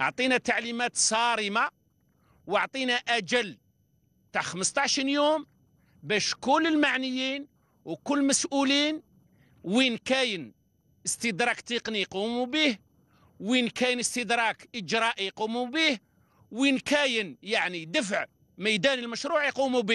اعطينا تعليمات صارمه واعطينا اجل تاع 15 يوم باش كل المعنيين وكل مسؤولين وين كاين استدراك تقني يقوموا به وين كاين استدراك اجرائي يقوموا به وين كاين يعني دفع ميداني المشروع يقوموا به